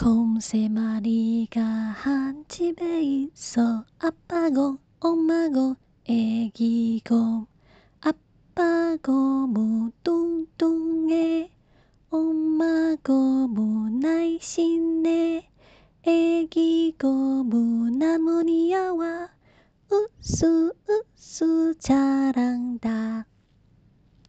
곰 세 마리가 한 집에 있어 아빠고 엄마고 애기고 아빠 고무 뭐 뚱뚱해 엄마 고무 뭐 날씬해 애기 고무 뭐 나무니야와 우수 우수 자랑다